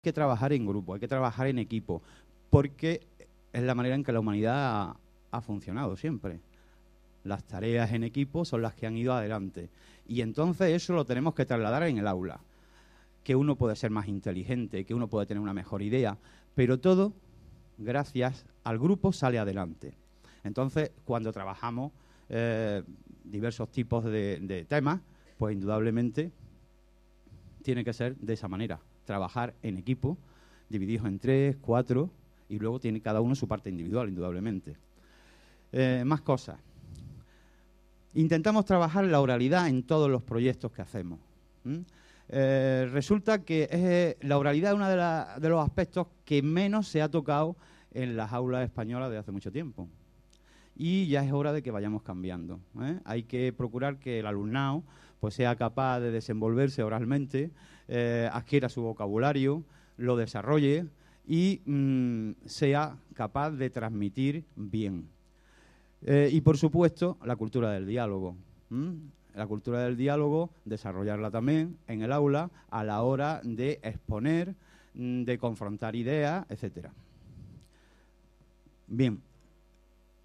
Hay que trabajar en grupo, hay que trabajar en equipo, porque es la manera en que la humanidad ha, funcionado siempre. Las tareas en equipo son las que han ido adelante. Y entonces eso lo tenemos que trasladar en el aula. Que uno puede ser más inteligente, que uno puede tener una mejor idea, pero todo, gracias al grupo, sale adelante. Entonces, cuando trabajamos eh, diversos tipos de temas, pues indudablemente tiene que ser de esa manera trabajar en equipo, divididos en tres, cuatro, y luego tiene cada uno su parte individual, indudablemente. Eh, más cosas. Intentamos trabajar la oralidad en todos los proyectos que hacemos. Eh, resulta que eh, la oralidad es uno de, los aspectos que menos se ha tocado en las aulas españolas de hace mucho tiempo. Y ya es hora de que vayamos cambiando. Hay que procurar que el alumnado pues, sea capaz de desenvolverse oralmente eh, adquiera su vocabulario, lo desarrolle y mm, sea capaz de transmitir bien. Eh, y por supuesto, la cultura del diálogo. La cultura del diálogo, desarrollarla también en el aula a la hora de exponer, mm, de confrontar ideas, etcétera. Bien,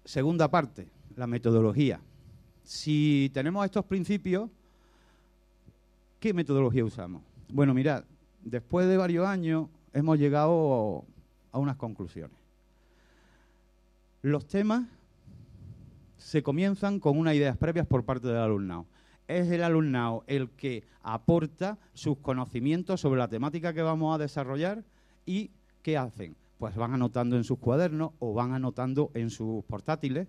segunda parte, la metodología. Si tenemos estos principios, ¿qué metodología usamos? Bueno, mirad, después de varios años hemos llegado a unas conclusiones. Los temas se comienzan con unas ideas previas por parte del alumnado. Es el alumnado el que aporta sus conocimientos sobre la temática que vamos a desarrollar y ¿qué hacen? Pues van anotando en sus cuadernos o van anotando en sus portátiles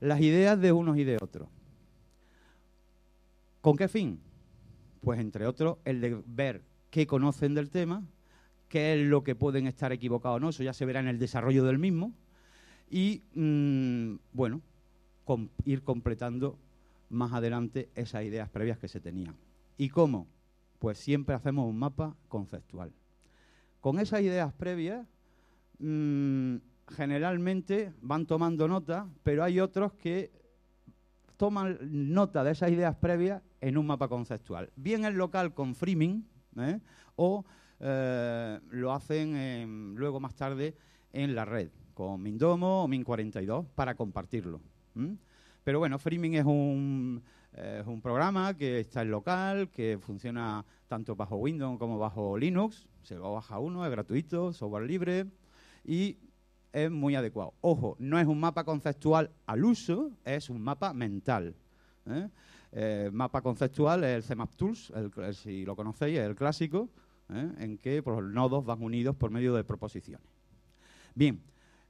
las ideas de unos y de otros. ¿Con qué fin? Pues entre otros, el de ver qué conocen del tema, qué es lo que pueden estar equivocados o no, eso ya se verá en el desarrollo del mismo, y mm, bueno, ir completando más adelante esas ideas previas que se tenían. ¿Y cómo? Pues siempre hacemos un mapa conceptual. Con esas ideas previas, mm, generalmente van tomando nota, pero hay otros que toman nota de esas ideas previas en un mapa conceptual. Bien en local con framing ¿eh? o eh, lo hacen em, luego más tarde en la red con Mindomo o Min42 para compartirlo. Pero bueno, framing es un, programa que está en local, que funciona tanto bajo Windows como bajo Linux. Se lo baja uno, es gratuito, software libre y es muy adecuado. Ojo, no es un mapa conceptual al uso, es un mapa mental. El ¿eh? Eh, mapa conceptual es el CMAP Tools, eh, si lo conocéis, es el clásico, en que pues, los nodos van unidos por medio de proposiciones. Bien,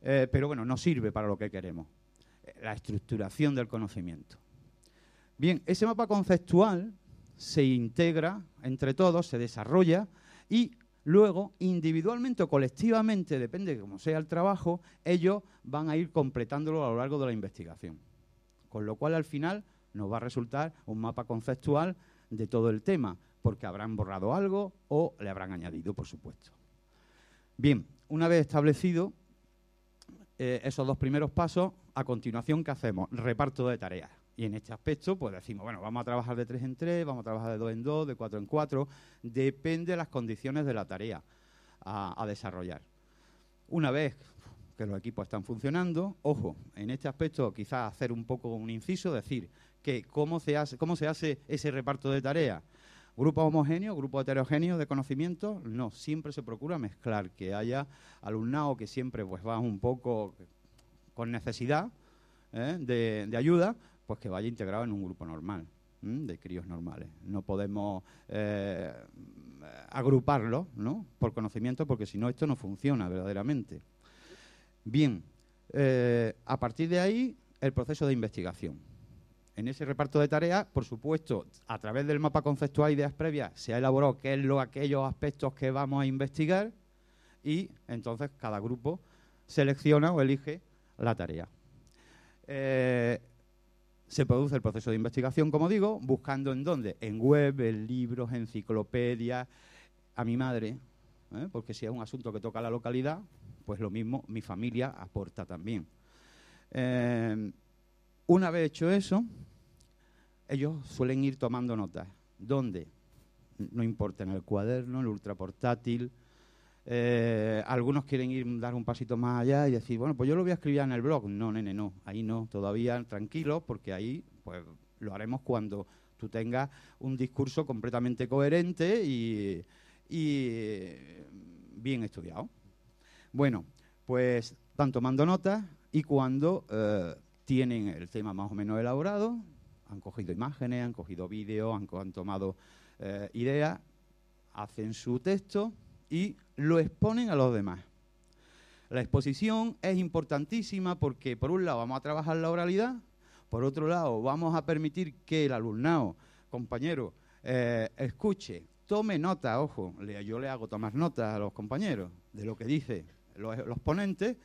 pero bueno, no sirve para lo que queremos, la estructuración del conocimiento. Bien, ese mapa conceptual se integra entre todos, se desarrolla y Luego, individualmente o colectivamente, depende de cómo sea el trabajo, ellos van a ir completándolo a lo largo de la investigación. Con lo cual, al final, nos va a resultar un mapa conceptual de todo el tema, porque habrán borrado algo o le habrán añadido, por supuesto. Bien, una vez establecido eh, esos dos primeros pasos, a continuación, ¿qué hacemos? Reparto de tareas. Y en este aspecto, pues decimos, bueno, vamos a trabajar de tres en tres, vamos a trabajar de dos en dos, de cuatro en cuatro, depende de las condiciones de la tarea a, desarrollar. Una vez que los equipos están funcionando, ojo, en este aspecto quizás hacer un poco un inciso, decir que cómo se hace, cómo se hace ese reparto de tareas. ¿Grupo homogéneo, grupo heterogéneo de conocimiento? No, siempre se procura mezclar, que haya alumnado que siempre pues va un poco con necesidad ¿eh? de ayuda, pues que vaya integrado en un grupo normal, de críos normales. No podemos eh, agruparlo por conocimiento, porque si no, esto no funciona verdaderamente. Bien, eh, a partir de ahí, el proceso de investigación. En ese reparto de tareas, por supuesto, a través del mapa conceptual de ideas previas, se ha elaborado qué es lo, aquellos aspectos que vamos a investigar y entonces cada grupo selecciona o elige la tarea. Eh, se produce el proceso de investigación, como digo, buscando en dónde, en web, en libros, enciclopedias, a mi madre, ¿eh? porque si es un asunto que toca la localidad, pues lo mismo mi familia aporta también. Eh, una vez hecho eso, ellos suelen ir tomando notas. ¿Dónde? No importa, en el cuaderno, en el ultraportátil, eh, algunos quieren ir dar un pasito más allá y decir, bueno, pues yo lo voy a escribir en el blog. No, nene, no, ahí no, todavía tranquilos porque ahí pues lo haremos cuando tú tengas un discurso completamente coherente y, eh, bien estudiado. Bueno, pues están tomando notas y cuando eh, tienen el tema más o menos elaborado, han cogido imágenes, han cogido vídeos, han, tomado ideas, hacen su texto y lo exponen a los demás. La exposición es importantísima porque por un lado vamos a trabajar la oralidad, por otro lado vamos a permitir que el alumnado, compañero, eh, escuche, tome nota, ojo, yo le hago tomar nota a los compañeros de lo que dicen los, los ponentes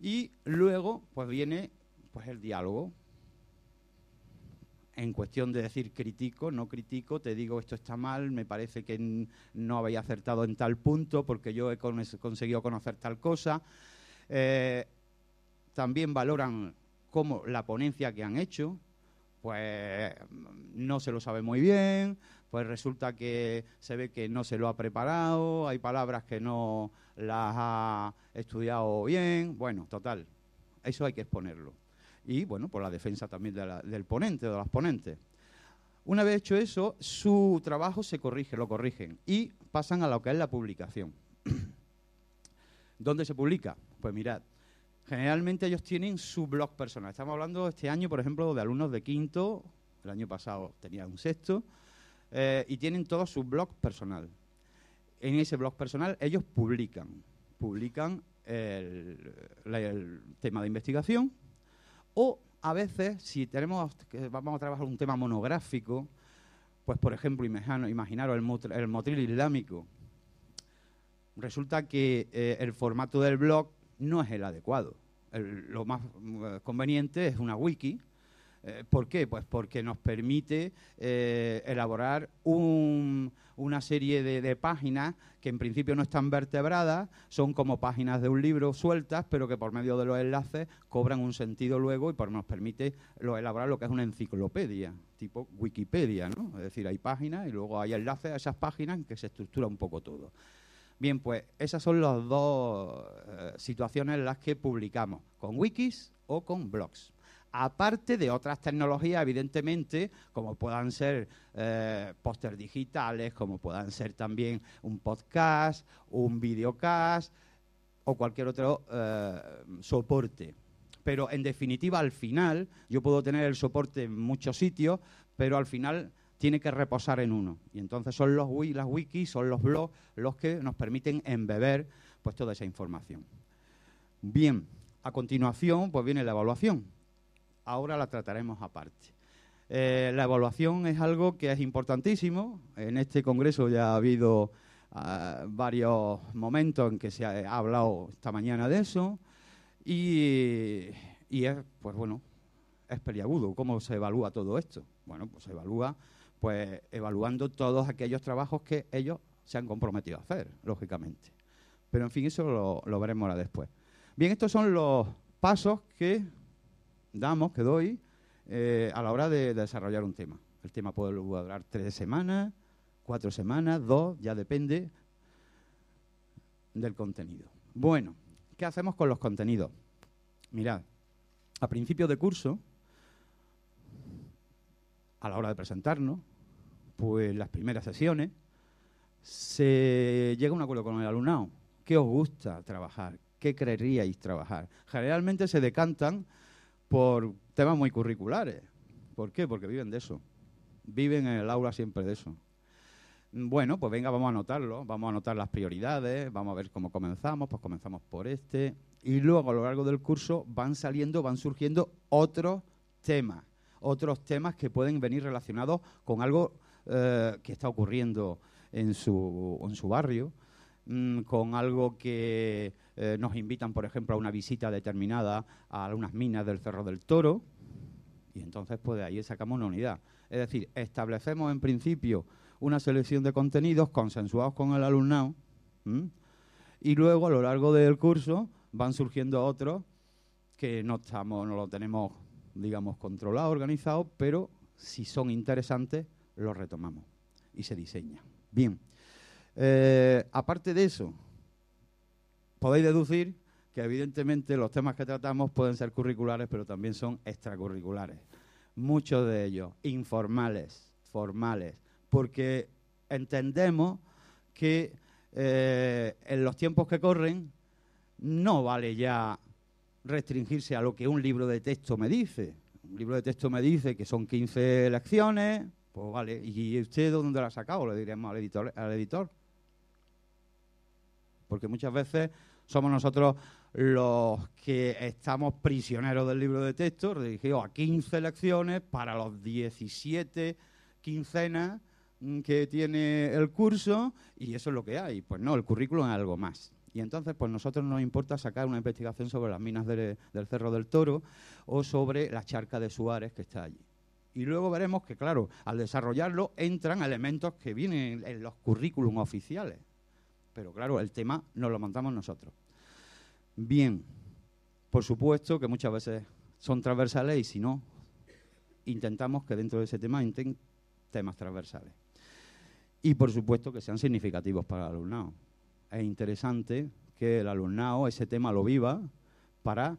y luego pues viene pues el diálogo, en cuestión de decir critico, no critico, te digo esto está mal, me parece que no habéis acertado en tal punto porque yo he conseguido conocer tal cosa. Eh, también valoran cómo la ponencia que han hecho, pues no se lo sabe muy bien, pues resulta que se ve que no se lo ha preparado, hay palabras que no las ha estudiado bien, bueno, total, eso hay que exponerlo y bueno, por la defensa también del ponente o de las ponentes. Una vez hecho eso, su trabajo se corrige, lo corrigen y pasan a lo que es la publicación. ¿Dónde se publica? Pues mirad, generalmente ellos tienen su blog personal. Estamos hablando este año, por ejemplo, de alumnos de quinto, el año pasado tenía un sexto, eh, y tienen todo su blog personal. En ese blog personal ellos publican, publican el tema de investigación, o a veces, si tenemos que vamos a trabajar un tema monográfico, pues por ejemplo, imaginaros el, motril islámico. Resulta que eh, el formato del blog no es el adecuado. lo más eh, conveniente es una wiki, eh, ¿Por qué? Pues porque nos permite eh, elaborar una serie de, páginas que en principio no están vertebradas, son como páginas de un libro sueltas, pero que por medio de los enlaces cobran un sentido luego y por, nos permite lo, elaborar lo que es una enciclopedia, tipo Wikipedia, ¿no? Es decir, hay páginas y luego hay enlaces a esas páginas en que se estructura un poco todo. Bien, pues esas son las dos eh, situaciones en las que publicamos, con wikis o con blogs aparte de otras tecnologías, evidentemente, como puedan ser eh, pósteres digitales, como puedan ser también un podcast, un videocast o cualquier otro eh, soporte. Pero en definitiva, al final, yo puedo tener el soporte en muchos sitios, pero al final tiene que reposar en uno. Y entonces son los las wikis, son los blogs los que nos permiten embeber pues, toda esa información. Bien, a continuación pues viene la evaluación ahora la trataremos aparte. Eh, la evaluación es algo que es importantísimo. En este Congreso ya ha habido ah, varios momentos en que se ha eh, hablado esta mañana de eso. Y, es, pues bueno, es peliagudo. ¿Cómo se evalúa todo esto? Bueno, pues se evalúa pues evaluando todos aquellos trabajos que ellos se han comprometido a hacer, lógicamente. Pero en fin, eso lo, lo veremos ahora después. Bien, estos son los pasos que damos, que doy, eh, a la hora de, desarrollar un tema. El tema puede durar tres semanas, cuatro semanas, dos, ya depende del contenido. Bueno, ¿qué hacemos con los contenidos? Mirad, a principios de curso, a la hora de presentarnos, pues las primeras sesiones, se llega a un acuerdo con el alumnado. ¿Qué os gusta trabajar? ¿Qué creeríais trabajar? Generalmente se decantan por temas muy curriculares. ¿Por qué? Porque viven de eso. Viven en el aula siempre de eso. Bueno, pues venga, vamos a anotarlo, vamos a anotar las prioridades, vamos a ver cómo comenzamos, pues comenzamos por este. Y luego a lo largo del curso van saliendo, van surgiendo otros temas, otros temas que pueden venir relacionados con algo eh, que está ocurriendo en su, en su barrio, mm, con algo que eh, nos invitan, por ejemplo, a una visita determinada a algunas minas del Cerro del Toro, y entonces pues de ahí sacamos una unidad. Es decir, establecemos en principio una selección de contenidos consensuados con el alumnado, y luego a lo largo del curso van surgiendo otros que no, estamos, no lo tenemos, digamos, controlado, organizado, pero si son interesantes, los retomamos y se diseña. Bien. Eh, aparte de eso, podéis deducir que evidentemente los temas que tratamos pueden ser curriculares, pero también son extracurriculares. Muchos de ellos informales, formales, porque entendemos que eh, en los tiempos que corren no vale ya restringirse a lo que un libro de texto me dice. Un libro de texto me dice que son 15 lecciones, pues vale, ¿y usted dónde lo ha sacado? Le diríamos al Al editor porque muchas veces somos nosotros los que estamos prisioneros del libro de texto, dirigido a 15 lecciones para los 17 quincenas mm, que tiene el curso y eso es lo que hay. Pues no, el currículum es algo más. Y entonces, pues nosotros nos importa sacar una investigación sobre las minas del Cerro del Toro o sobre la charca de Suárez que está allí. Y luego veremos que, claro, al desarrollarlo entran elementos que vienen en los currículums oficiales pero claro, el tema nos lo montamos nosotros. Bien, por supuesto que muchas veces son transversales y si no, intentamos que dentro de ese tema entren temas transversales. Y por supuesto que sean significativos para el alumnado. Es interesante que el alumnado ese tema lo viva para,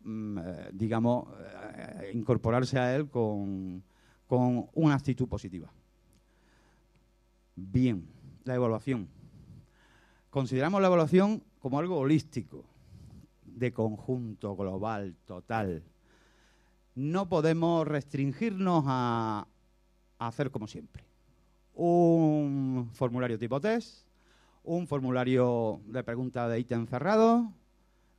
mm, eh, digamos, eh, incorporarse a él con, con una actitud positiva. Bien la evaluación. Consideramos la evaluación como algo holístico, de conjunto, global, total. No podemos restringirnos a, hacer como siempre. Un formulario tipo test, un formulario de pregunta de ítem cerrado.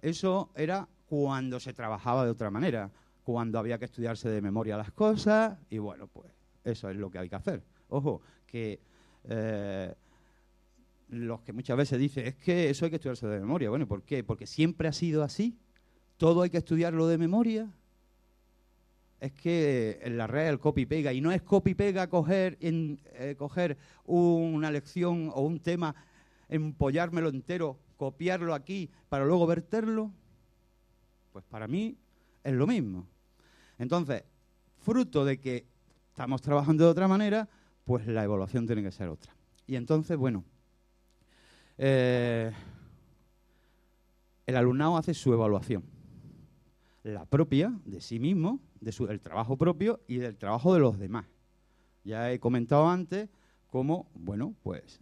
Eso era cuando se trabajaba de otra manera, cuando había que estudiarse de memoria las cosas y bueno, pues eso es lo que hay que hacer. Ojo, que eh, los que muchas veces dicen, es que eso hay que estudiarse de memoria. Bueno, ¿por qué? Porque siempre ha sido así. Todo hay que estudiarlo de memoria. Es que eh, en la red el copy-pega, y no es copy-pega coger, eh, coger una lección o un tema, empollármelo entero, copiarlo aquí para luego verterlo. Pues para mí es lo mismo. Entonces, fruto de que estamos trabajando de otra manera, pues la evaluación tiene que ser otra. Y entonces, bueno, eh, el alumnado hace su evaluación, la propia de sí mismo, del trabajo propio y del trabajo de los demás. Ya he comentado antes cómo, bueno, pues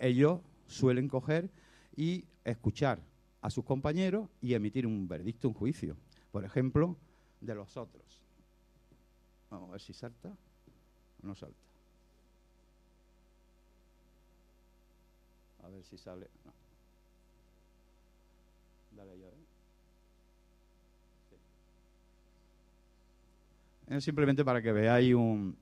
ellos suelen coger y escuchar a sus compañeros y emitir un verdicto, un juicio, por ejemplo, de los otros. Vamos a ver si salta o no salta. A ver si sale. ¿eh? simplemente para que veáis un.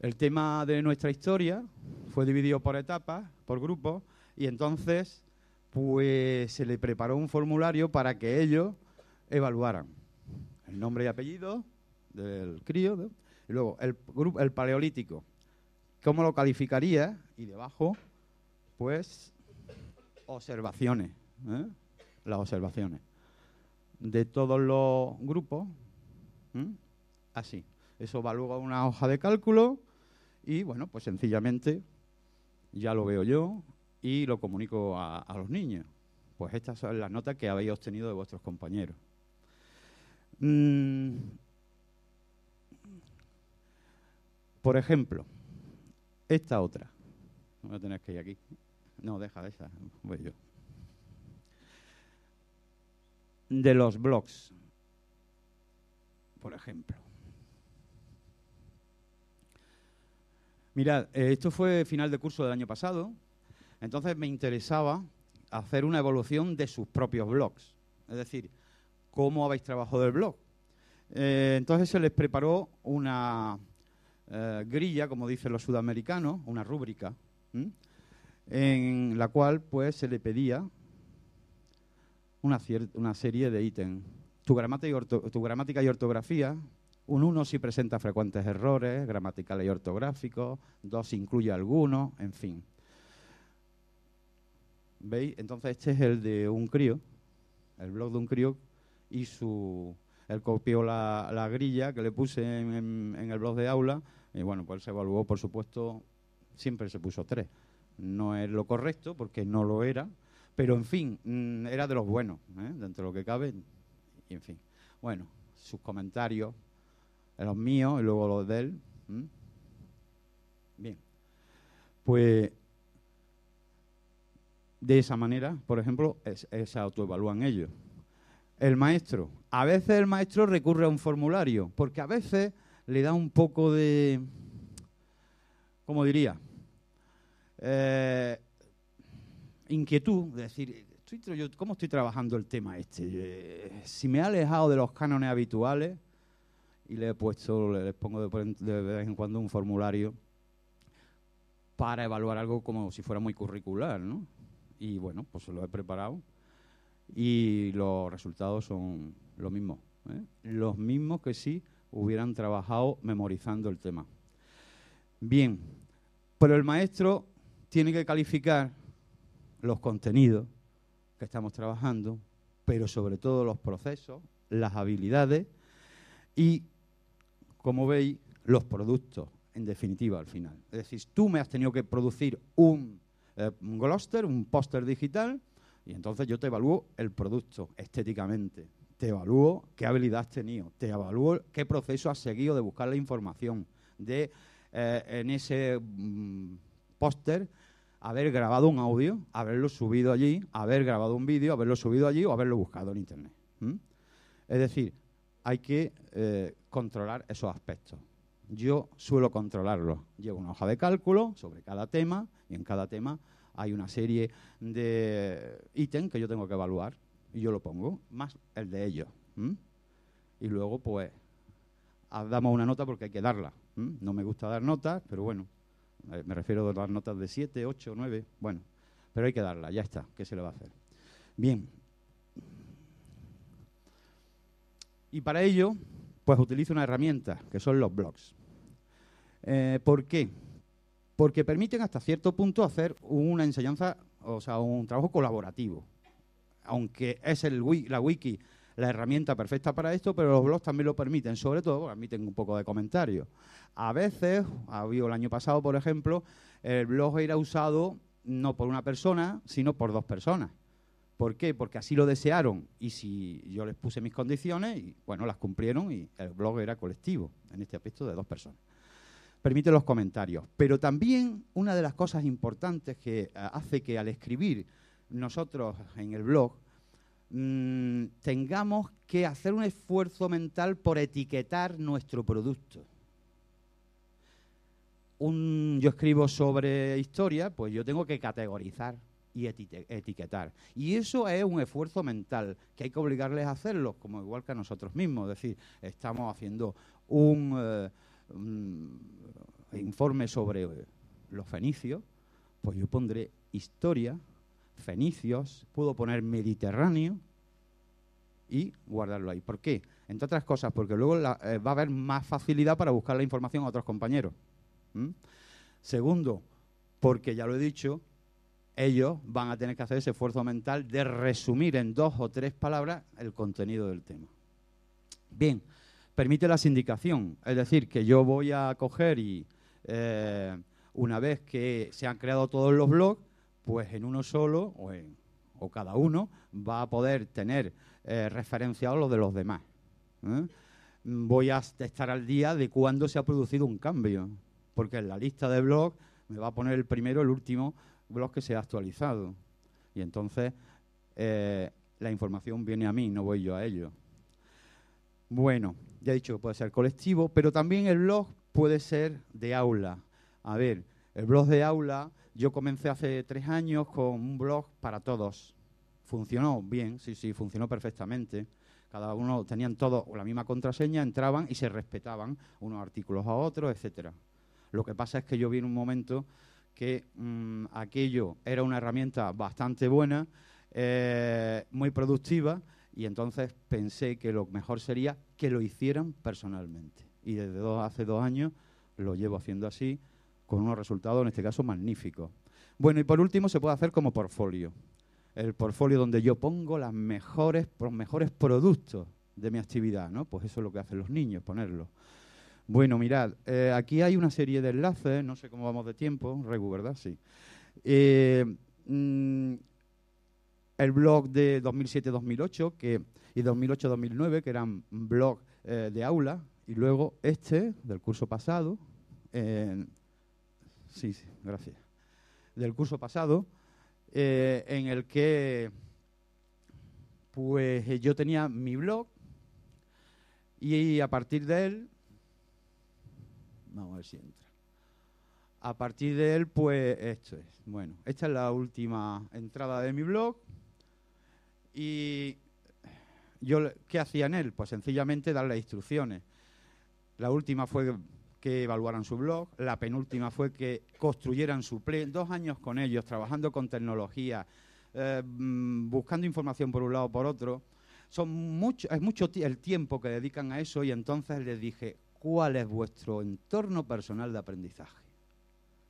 El tema de nuestra historia fue dividido por etapas, por grupos, y entonces pues se le preparó un formulario para que ellos evaluaran el nombre y apellido del crío, y luego el, grupo, el paleolítico, ¿Cómo lo calificaría? Y debajo, pues, observaciones. ¿eh? Las observaciones. De todos los grupos. Así. Eso va a una hoja de cálculo y, bueno, pues sencillamente ya lo veo yo y lo comunico a, los niños. Pues estas son las notas que habéis obtenido de vuestros compañeros. Mm. Por ejemplo, esta otra. Voy a tener que ir aquí. No, deja esa, voy yo. De los blogs, por ejemplo. Mirad, eh, esto fue final de curso del año pasado, entonces me interesaba hacer una evolución de sus propios blogs. Es decir, ¿cómo habéis trabajado el blog? Eh, entonces se les preparó una, eh, grilla, como dicen los sudamericanos, una rúbrica, en la cual pues se le pedía una, una serie de ítems. Tu, gramática y ortografía, un 1 si presenta frecuentes errores gramaticales y ortográficos, 2 si incluye algunos, en fin. ¿Veis? Entonces este es el de un crío, el blog de un crío y su... Él copió la, la grilla que le puse en el blog de aula y bueno, pues se evaluó, por supuesto, siempre se puso tres. No es lo correcto, porque no lo era, pero en fin, mm, era de los buenos, ¿eh? dentro de lo que cabe, y en fin. Bueno, sus comentarios, los míos y luego los de él. Bien, pues de esa manera, por ejemplo, se autoevalúan ellos. El maestro. A veces el maestro recurre a un formulario, porque a veces le da un poco de, ¿cómo diría? Eh, inquietud, Es decir, ¿cómo estoy trabajando el tema este? Eh, si me he alejado de los cánones habituales y le he puesto, le pongo de, vez en cuando un formulario para evaluar algo como si fuera muy curricular, ¿no? Y bueno, pues lo he preparado y los resultados son los mismos, ¿eh? los mismos que sí hubieran trabajado memorizando el tema. Bien, pero el maestro tiene que calificar los contenidos que estamos trabajando, pero sobre todo los procesos, las habilidades y, como veis, los productos, en definitiva, al final. Es decir, tú me has tenido que producir un, eh, gloster, un póster digital, y entonces yo te evalúo el producto estéticamente, te evalúo qué habilidad has tenido, te evalúo qué proceso has seguido de buscar la información, de eh, en ese mm, póster haber grabado un audio, haberlo subido allí, haber grabado un vídeo, haberlo subido allí o haberlo buscado en Internet. Es decir, hay que eh, controlar esos aspectos. Yo suelo controlarlos. Llevo una hoja de cálculo sobre cada tema y en cada tema hay una serie de eh, ítems que yo tengo que evaluar y yo lo pongo, más el de ellos. Y luego, pues, ah, damos una nota porque hay que darla. No me gusta dar notas, pero bueno, eh, me refiero a dar notas de 7, 8, 9, bueno, pero hay que darla, ya está, ¿qué se le va a hacer? Bien. Y para ello, pues utilizo una herramienta, que son los blogs. Eh, ¿Por qué? Porque permiten hasta cierto punto hacer una enseñanza, o sea, un trabajo colaborativo aunque es la wiki la herramienta perfecta para esto, pero los blogs también lo permiten, sobre todo admiten un poco de comentarios. A veces, habido el año pasado, por ejemplo, el blog era usado no por una persona, sino por dos personas. ¿Por qué? Porque así lo desearon y si yo les puse mis condiciones, y, bueno, las cumplieron y el blog era colectivo, en este aspecto de dos personas. Permite los comentarios. Pero también una de las cosas importantes que eh, hace que al escribir nosotros en el blog mm, tengamos que hacer un esfuerzo mental por etiquetar nuestro producto. yo escribo sobre historia, pues yo tengo que categorizar y etiquetar. Y eso es un esfuerzo mental que hay que obligarles a hacerlo, como igual que a nosotros mismos. Es decir, estamos haciendo un eh, mm, informe sobre los fenicios, pues yo pondré historia fenicios, puedo poner Mediterráneo y guardarlo ahí. ¿Por qué? Entre otras cosas, porque luego eh, va a haber más facilidad para buscar la información a otros compañeros. Segundo, porque ya lo he dicho, ellos van a tener que hacer ese esfuerzo mental de resumir en dos o tres palabras el contenido del tema. Bien, permite la sindicación, es decir, que yo voy a coger y eh, una vez que se han creado todos los blogs, pues en uno solo o, en, o cada uno va a poder tener eh, referenciado lo de los demás. ¿eh? Voy a estar al día de cuándo se ha producido un cambio, porque en la lista de blogs me va a poner el primero, el último blog que se ha actualizado. Y entonces eh, la información viene a mí, no voy yo a ello. Bueno, ya he dicho que puede ser colectivo, pero también el blog puede ser de aula. A ver, el blog de aula, yo comencé hace tres años con un blog para todos. Funcionó bien, sí, sí, funcionó perfectamente. Cada uno tenían todos la misma contraseña, entraban y se respetaban unos artículos a otros, etcétera. Lo que pasa es que yo vi en un momento que mm, aquello era una herramienta bastante buena, eh, muy productiva, y entonces pensé que lo mejor sería que lo hicieran personalmente. Y desde hace dos años lo llevo haciendo así, con unos resultados, en este caso, magníficos. Bueno, y por último se puede hacer como portfolio. El portfolio donde yo pongo las mejores, los mejores productos de mi actividad, ¿no? Pues eso es lo que hacen los niños, ponerlo. Bueno, mirad, eh, aquí hay una serie de enlaces, no sé cómo vamos de tiempo, Regu, ¿verdad? Sí. Eh, mm, el blog de 2007-2008 que, y 2008-2009, que eran blogs eh, de aula, y luego este, del curso pasado, sí, sí, gracias, del curso pasado, eh, en el que pues eh, yo tenía mi blog y a partir de él, vamos a ver si entra, a partir de él pues esto es, bueno, esta es la última entrada de mi blog y yo, ¿qué hacía en él? Pues sencillamente dar las instrucciones. La última fue que evaluaran su blog, la penúltima fue que construyeran su play, dos años con ellos, trabajando con tecnología, eh, mm, buscando información por un lado o por otro. Son mucho, es mucho el tiempo que dedican a eso y entonces les dije, ¿cuál es vuestro entorno personal de aprendizaje?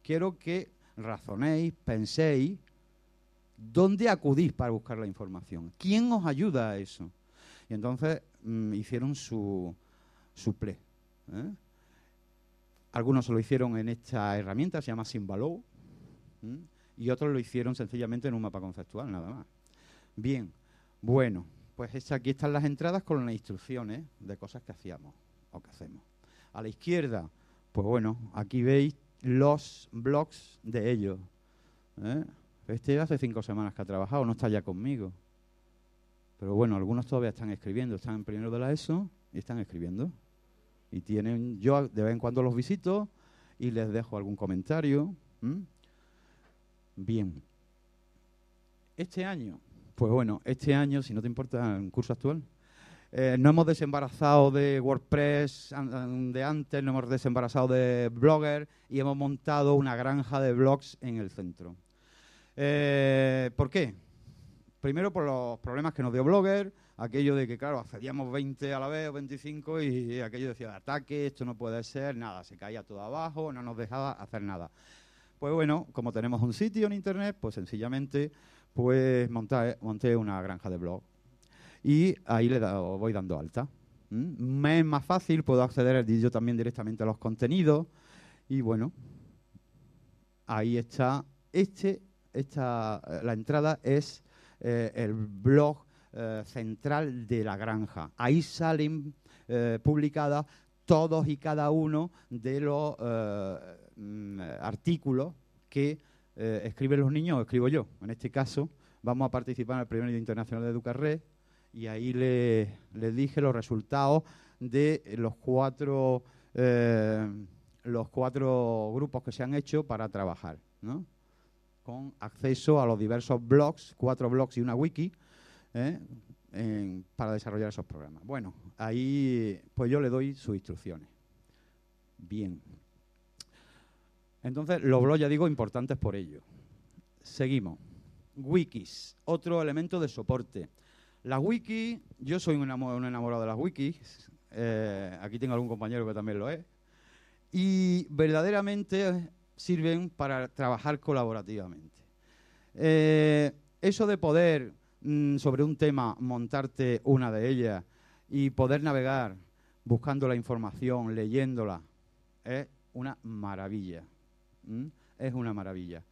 Quiero que razonéis, penséis, ¿dónde acudís para buscar la información? ¿Quién os ayuda a eso? Y entonces mm, hicieron su, su play. ¿eh? Algunos lo hicieron en esta herramienta, se llama Symbalow, y otros lo hicieron sencillamente en un mapa conceptual, nada más. Bien, bueno, pues aquí están las entradas con las instrucciones de cosas que hacíamos o que hacemos. A la izquierda, pues bueno, aquí veis los blogs de ellos. ¿eh? Este hace cinco semanas que ha trabajado, no está ya conmigo. Pero bueno, algunos todavía están escribiendo, están en primero de la ESO y están escribiendo. Y tienen, yo de vez en cuando los visito y les dejo algún comentario. Bien. Este año, pues bueno, este año, si no te importa, en curso actual, eh, no hemos desembarazado de WordPress de antes, no hemos desembarazado de Blogger y hemos montado una granja de blogs en el centro. Eh, ¿Por qué? Primero por los problemas que nos dio Blogger, aquello de que, claro, accedíamos 20 a la vez o 25 y aquello decía, ataque, esto no puede ser, nada, se caía todo abajo, no nos dejaba hacer nada. Pues bueno, como tenemos un sitio en internet, pues sencillamente pues monté, monté una granja de blog y ahí le voy dando alta. Me es más fácil, puedo acceder yo también directamente a los contenidos y bueno, ahí está. Este, esta, la entrada es eh, el blog eh, central de la granja. Ahí salen eh, publicadas todos y cada uno de los eh, mm, artículos que escriben los niños o escribo yo. En este caso, vamos a participar en el Premio Internacional de Educarred y ahí les le dije los resultados de los cuatro, los cuatro grupos que se han hecho para trabajar, con acceso a los diversos blogs, cuatro blogs y una wiki, ¿eh? para desarrollar esos programas. Bueno, ahí pues yo le doy sus instrucciones. Bien. Entonces, los blogs, ya digo, importantes por ello. Seguimos. Wikis, otro elemento de soporte. Las wikis, yo soy un enamorado de las wikis, eh, aquí tengo algún compañero que también lo es, y verdaderamente sirven para trabajar colaborativamente. Eh, eso de poder Mm, sobre un tema, montarte una de ellas y poder navegar buscando la información, leyéndola, es una maravilla. Es una maravilla.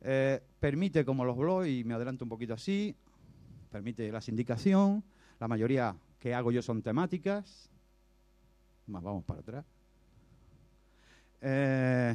Eh, permite, como los blogs, y me adelanto un poquito así, permite la sindicación, la mayoría que hago yo son temáticas, más vamos para atrás. Eh,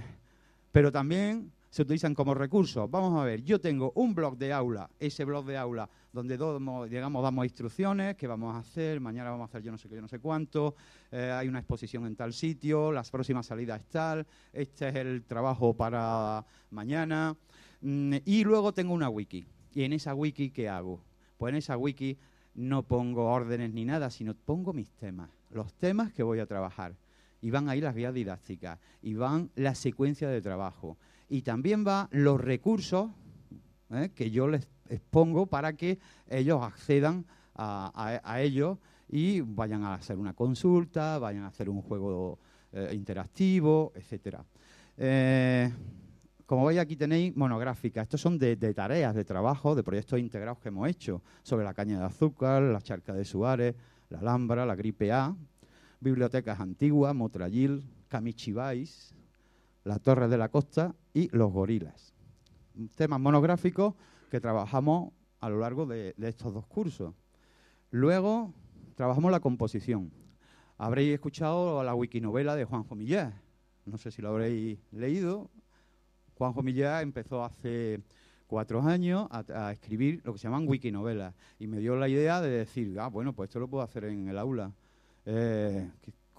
pero también se utilizan como recursos. Vamos a ver, yo tengo un blog de aula, ese blog de aula donde damos, digamos, damos instrucciones, qué vamos a hacer, mañana vamos a hacer yo no sé qué, yo no sé cuánto, eh, hay una exposición en tal sitio, las próximas salidas es tal, este es el trabajo para mañana. Mm, y luego tengo una wiki. ¿Y en esa wiki qué hago? Pues en esa wiki no pongo órdenes ni nada, sino pongo mis temas, los temas que voy a trabajar. Y van ahí las vías didácticas, y van la secuencia de trabajo y también va los recursos ¿eh? que yo les expongo para que ellos accedan a, ellos y vayan a hacer una consulta, vayan a hacer un juego eh, interactivo, etcétera. Eh, como veis aquí tenéis monográficas, estos son de, tareas, de trabajo, de proyectos integrados que hemos hecho sobre la caña de azúcar, la charca de Suárez, la Alhambra, la gripe A, bibliotecas antiguas, Motrayil, Camichibais, la torre de la Costa y Los Gorilas. Temas monográficos que trabajamos a lo largo de, estos dos cursos. Luego trabajamos la composición. Habréis escuchado la wikinovela de juan jomillé No sé si lo habréis leído. juan Millás empezó hace cuatro años a, escribir lo que se llaman wikinovelas y me dio la idea de decir, ah, bueno, pues esto lo puedo hacer en el aula. Eh,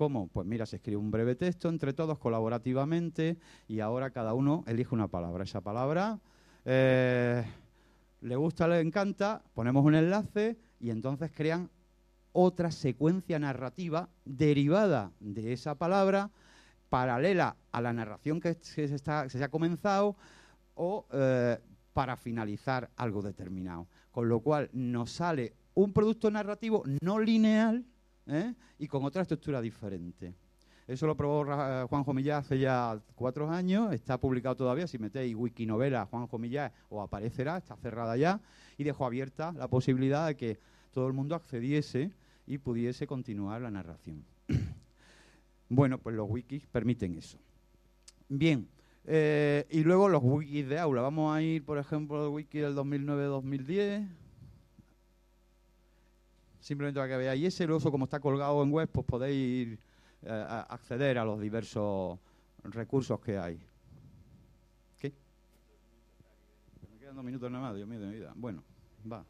¿Cómo? Pues mira, se escribe un breve texto entre todos colaborativamente y ahora cada uno elige una palabra. Esa palabra eh, le gusta, le encanta, ponemos un enlace y entonces crean otra secuencia narrativa derivada de esa palabra, paralela a la narración que se, ha comenzado o eh, para finalizar algo determinado. Con lo cual nos sale un producto narrativo no lineal ¿eh? y con otra estructura diferente. Eso lo probó eh, Juan Jomillá hace ya cuatro años, está publicado todavía, si metéis Wikinovela Juan Jomillá os aparecerá, está cerrada ya, y dejó abierta la posibilidad de que todo el mundo accediese y pudiese continuar la narración. bueno, pues los wikis permiten eso. Bien, eh, y luego los wikis de aula. Vamos a ir, por ejemplo, al wiki del 2009-2010 simplemente para que veáis. Y ese el oso, como está colgado en web, pues podéis eh, acceder a los diversos recursos que hay. ¿Qué? Me quedan dos minutos nada más, Dios mío de mi vida. Bueno, va.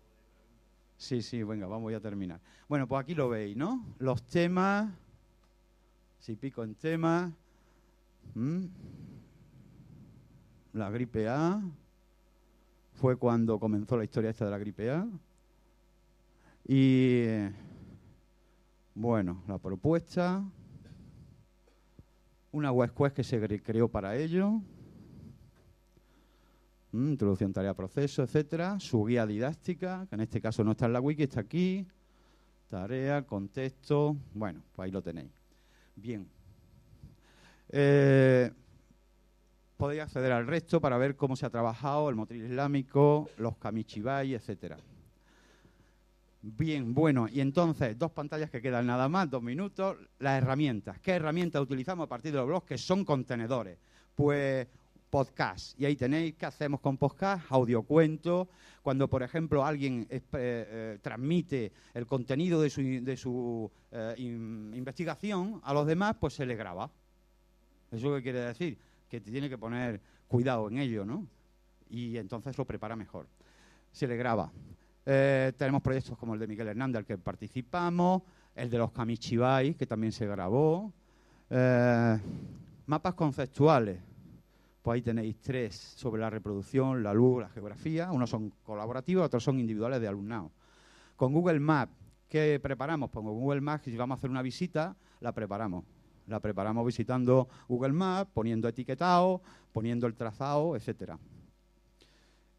Sí, sí, venga, vamos a terminar. Bueno, pues aquí lo veis, ¿no? Los temas, si pico en temas, ¿Mm? la gripe A, fue cuando comenzó la historia esta de la gripe A, y bueno, la propuesta, una web que se creó para ello, mm, introducción tarea proceso, etcétera, su guía didáctica, que en este caso no está en la wiki, está aquí, tarea, contexto, bueno, pues ahí lo tenéis. Bien. Eh, podéis acceder al resto para ver cómo se ha trabajado el motril islámico, los kamichibai, etcétera. Bien, bueno, y entonces dos pantallas que quedan nada más, dos minutos, las herramientas. ¿Qué herramientas utilizamos a partir de los blogs que son contenedores? Pues podcast. Y ahí tenéis qué hacemos con podcast, audiocuento, cuando por ejemplo alguien eh, eh, transmite el contenido de su, de su eh, investigación a los demás, pues se le graba. ¿Eso qué quiere decir? Que te tiene que poner cuidado en ello, ¿no? Y entonces lo prepara mejor. Se le graba. Eh, tenemos proyectos como el de Miguel Hernández, al que participamos, el de los Kamichibai, que también se grabó. Eh, mapas conceptuales, pues ahí tenéis tres sobre la reproducción, la luz, la geografía. Unos son colaborativos, otros son individuales de alumnado. Con Google Maps, ¿qué preparamos? Pues con Google Maps, si vamos a hacer una visita, la preparamos. La preparamos visitando Google Maps, poniendo etiquetado, poniendo el trazado, etcétera.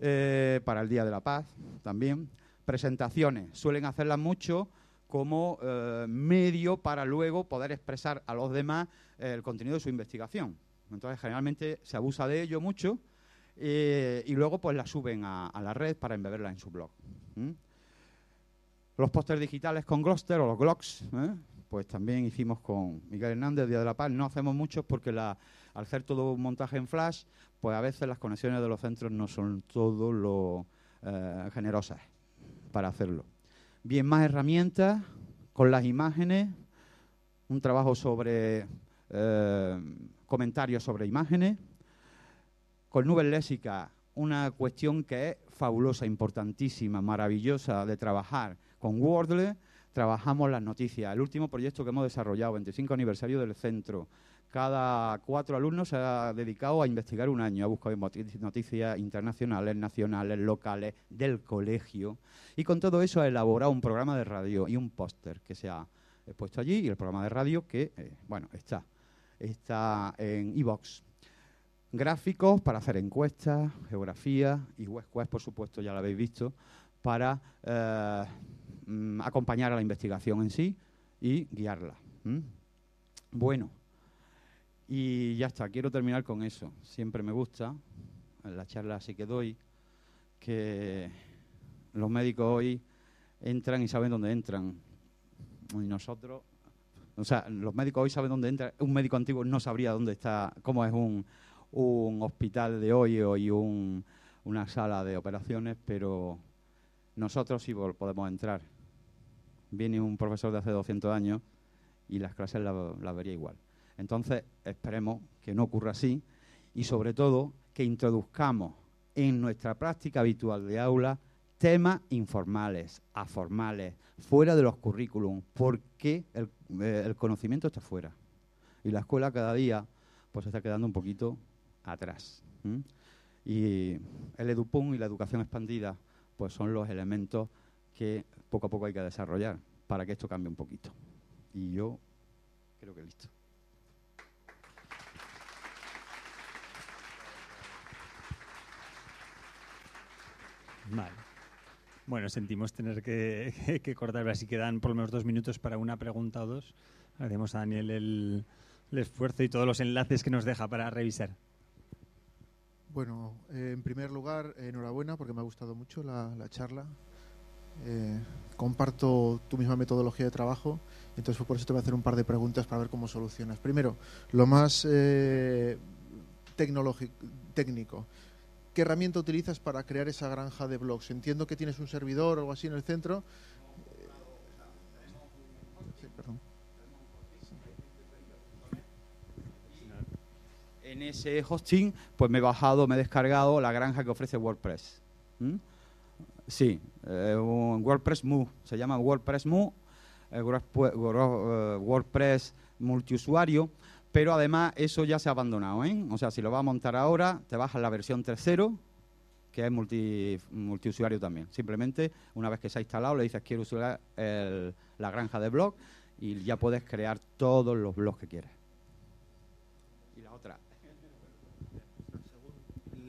Eh, para el Día de la Paz también. Presentaciones, suelen hacerlas mucho como eh, medio para luego poder expresar a los demás eh, el contenido de su investigación. Entonces, generalmente se abusa de ello mucho y luego pues la suben a, la red para embeberla en su blog. Los pósters digitales con Gloster o los Glocks, pues también hicimos con Miguel Hernández, Día de la Paz. No hacemos muchos porque al hacer todo un montaje en flash, pues a veces las conexiones de los centros no son todo lo eh, generosas para hacerlo. Bien, más herramientas con las imágenes, un trabajo sobre eh, comentarios sobre imágenes, con nubes lésicas, una cuestión que es fabulosa, importantísima, maravillosa de trabajar con Wordle, trabajamos las noticias. El último proyecto que hemos desarrollado, 25 aniversario del centro, cada cuatro alumnos se ha dedicado a investigar un año, ha buscado noticias internacionales, nacionales, locales, del colegio. Y con todo eso ha elaborado un programa de radio y un póster que se ha eh, puesto allí y el programa de radio que, eh, bueno, está, está en iBox. Gráficos para hacer encuestas, geografía y WestQuest, por supuesto, ya lo habéis visto, para eh, mm, acompañar a la investigación en sí y guiarla. Bueno. Y ya está, quiero terminar con eso. Siempre me gusta, en la charla así que doy, que los médicos hoy entran y saben dónde entran. Y nosotros, o sea, los médicos hoy saben dónde entran. Un médico antiguo no sabría dónde está, cómo es un, hospital de hoy o y un, una sala de operaciones, pero nosotros sí podemos entrar. Viene un profesor de hace 200 años y las clases las la vería igual. Entonces, esperemos que no ocurra así y sobre todo que introduzcamos en nuestra práctica habitual de aula temas informales, aformales, fuera de los currículums, porque eh, el, conocimiento está fuera. Y la escuela cada día pues está quedando un poquito atrás. Y el Edupun y la educación expandida pues son los elementos que poco a poco hay que desarrollar para que esto cambie un poquito. Y yo creo que listo. Bueno, sentimos tener que, que cortar, así quedan por lo menos dos minutos para una pregunta o dos. Agradecemos a Daniel el, esfuerzo y todos los enlaces que nos deja para revisar. Bueno, eh, en primer lugar, enhorabuena porque me ha gustado mucho la, charla. Eh, comparto tu misma metodología de trabajo, entonces por eso te voy a hacer un par de preguntas para ver cómo solucionas. Primero, lo más eh, tecnológico, técnico. ¿Qué herramienta utilizas para crear esa granja de blogs? Entiendo que tienes un servidor o algo así en el centro. Eh, en ese hosting, pues me he bajado, me he descargado la granja que ofrece WordPress. Sí, eh, WordPress Mu, se llama WordPress Mu, eh, WordPress multiusuario pero además eso ya se ha abandonado. ¿eh? O sea, si lo vas a montar ahora, te bajas la versión 3.0, que es multiusuario también. Simplemente, una vez que se ha instalado, le dices quiero usar la granja de blog y ya puedes crear todos los blogs que quieras. Y la otra.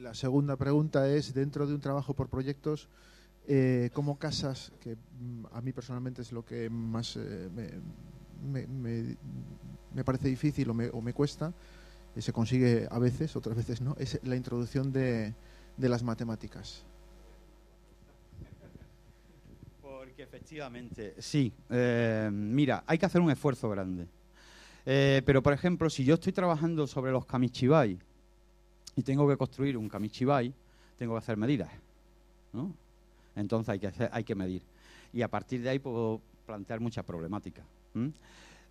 La segunda pregunta es, dentro de un trabajo por proyectos, eh, ¿cómo casas, que mm, a mí personalmente es lo que más eh, me me parece difícil o me, cuesta, y se consigue a veces, otras veces no, es la introducción de, las matemáticas. Porque efectivamente, sí, eh, mira, hay que hacer un esfuerzo grande. Eh, pero, por ejemplo, si yo estoy trabajando sobre los kamichibai y tengo que construir un kamichibai, tengo que hacer medidas. Entonces hay que, hay que medir. Y a partir de ahí puedo plantear muchas problemáticas.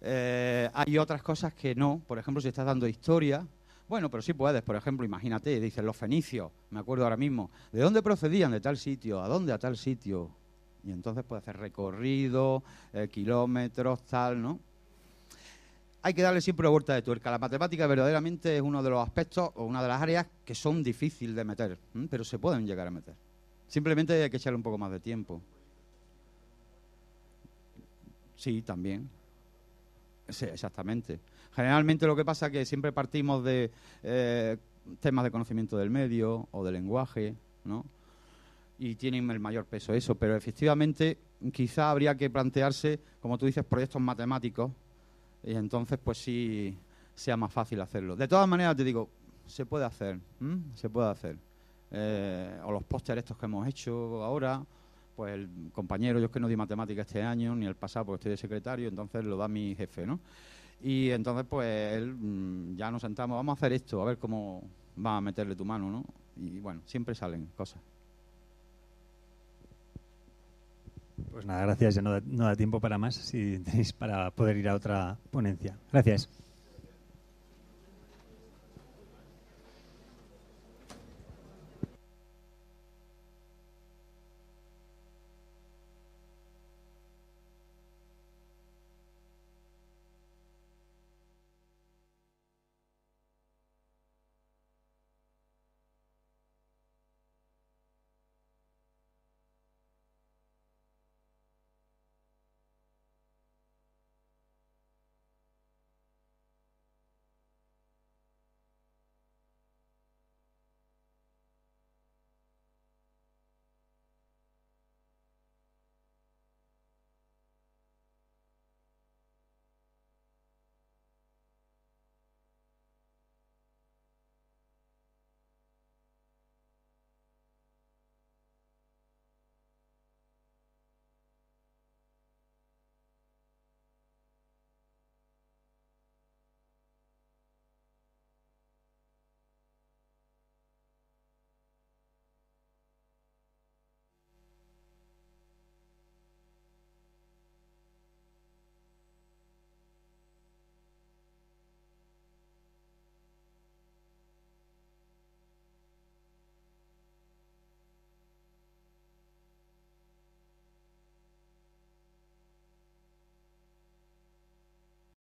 Eh, hay otras cosas que no. Por ejemplo, si estás dando historia, bueno, pero sí puedes, por ejemplo, imagínate, dicen los fenicios, me acuerdo ahora mismo, ¿de dónde procedían? De tal sitio, ¿a dónde? A tal sitio. Y entonces puedes hacer recorrido, eh, kilómetros, tal, ¿no? Hay que darle siempre vuelta de tuerca. La matemática verdaderamente es uno de los aspectos o una de las áreas que son difíciles de meter, pero se pueden llegar a meter. Simplemente hay que echarle un poco más de tiempo. Sí, también. Sí, exactamente. Generalmente lo que pasa es que siempre partimos de eh, temas de conocimiento del medio o del lenguaje, ¿no? Y tienen el mayor peso eso, pero efectivamente quizá habría que plantearse, como tú dices, proyectos matemáticos y entonces pues sí sea más fácil hacerlo. De todas maneras te digo, se puede hacer, se puede hacer. Eh, o los pósteres estos que hemos hecho ahora, pues el compañero, yo es que no di matemática este año ni el pasado porque estoy de secretario, entonces lo da mi jefe, ¿no? Y entonces pues él, mm, ya nos sentamos, vamos a hacer esto, a ver cómo va a meterle tu mano, ¿no? Y bueno, siempre salen cosas. Pues nada, gracias, ya no da, no da tiempo para más si tenéis para poder ir a otra ponencia. Gracias.